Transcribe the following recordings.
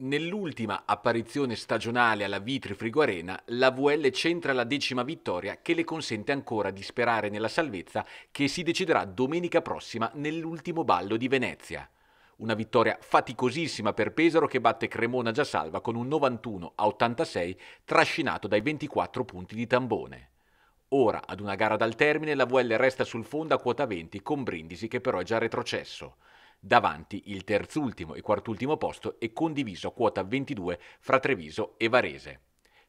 Nell'ultima apparizione stagionale alla Vitri Frigo Arena, la VL centra la decima vittoria che le consente ancora di sperare nella salvezza che si deciderà domenica prossima nell'ultimo ballo di Venezia. Una vittoria faticosissima per Pesaro che batte Cremona già salva con un 91 a 86 trascinato dai 24 punti di Tambone. Ora, ad una gara dal termine, la VL resta sul fondo a quota 20 con Brindisi che però è già retrocesso davanti il terzultimo e quartultimo posto e condiviso a quota 22 fra Treviso e Varese.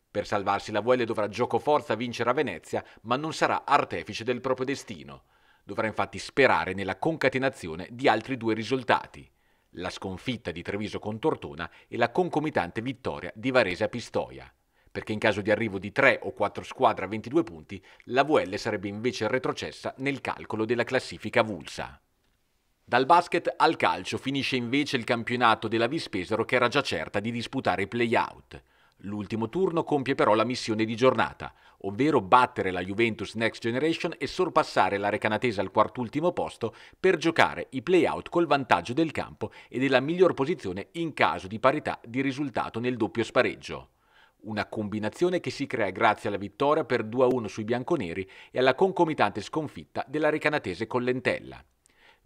Per salvarsi la VL dovrà giocoforza vincere a Venezia, ma non sarà artefice del proprio destino. Dovrà infatti sperare nella concatenazione di altri due risultati, la sconfitta di Treviso con Tortona e la concomitante vittoria di Varese a Pistoia perché in caso di arrivo di 3 o 4 squadre a 22 punti, la VL sarebbe invece retrocessa nel calcolo della classifica avulsa. Dal basket al calcio finisce invece il campionato della Vispesero che era già certa di disputare i play-out. L'ultimo turno compie però la missione di giornata, ovvero battere la Juventus Next Generation e sorpassare la Recanatese al quartultimo posto per giocare i play-out col vantaggio del campo e della miglior posizione in caso di parità di risultato nel doppio spareggio. Una combinazione che si crea grazie alla vittoria per 2-1 sui bianconeri e alla concomitante sconfitta della Recanatese con l'Entella.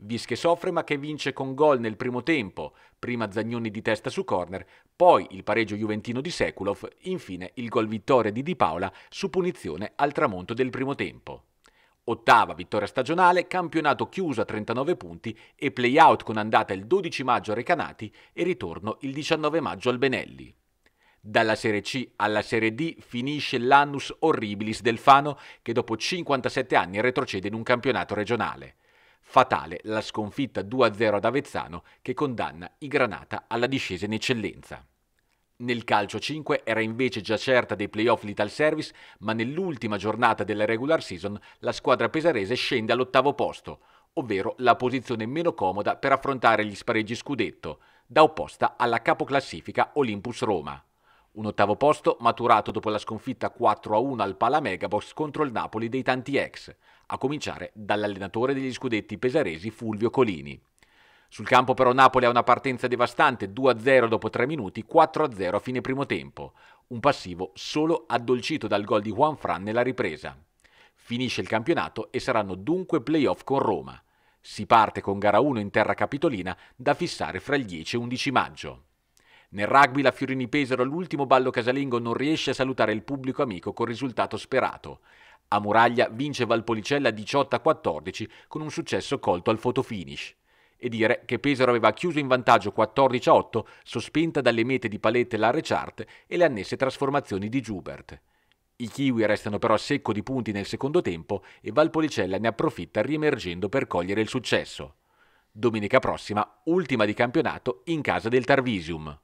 Vis che soffre ma che vince con gol nel primo tempo, prima Zagnoni di testa su corner, poi il pareggio juventino di Sekulov, infine il gol vittoria di Di Paola su punizione al tramonto del primo tempo. Ottava vittoria stagionale, campionato chiuso a 39 punti e play-out con andata il 12 maggio a Recanati e ritorno il 19 maggio al Benelli. Dalla Serie C alla Serie D finisce l'annus horribilis del Fano che dopo 57 anni retrocede in un campionato regionale. Fatale la sconfitta 2-0 ad Avezzano che condanna i Granata alla discesa in eccellenza. Nel calcio 5 era invece già certa dei playoff l'Ital Service, ma nell'ultima giornata della regular season la squadra pesarese scende all'ottavo posto, ovvero la posizione meno comoda per affrontare gli spareggi scudetto, da opposta alla capoclassifica Olympus Roma. Un ottavo posto maturato dopo la sconfitta 4-1 al Palamegabox contro il Napoli dei tanti ex, a cominciare dall'allenatore degli scudetti pesaresi Fulvio Colini. Sul campo però Napoli ha una partenza devastante, 2-0 dopo 3 minuti, 4-0 a fine primo tempo, un passivo solo addolcito dal gol di Juan Fran nella ripresa. Finisce il campionato e saranno dunque playoff con Roma. Si parte con gara 1 in terra capitolina da fissare fra il 10 e 11 maggio. Nel rugby la Fiorini Pesaro all'ultimo ballo casalingo non riesce a salutare il pubblico amico col risultato sperato. A Muraglia vince Valpolicella 18-14 con un successo colto al fotofinish. E dire che Pesaro aveva chiuso in vantaggio 14-8, sospinta dalle mete di Palette la Rechart e le annesse trasformazioni di Jubert. I Kiwi restano però a secco di punti nel secondo tempo e Valpolicella ne approfitta riemergendo per cogliere il successo. Domenica prossima, ultima di campionato in casa del Tarvisium.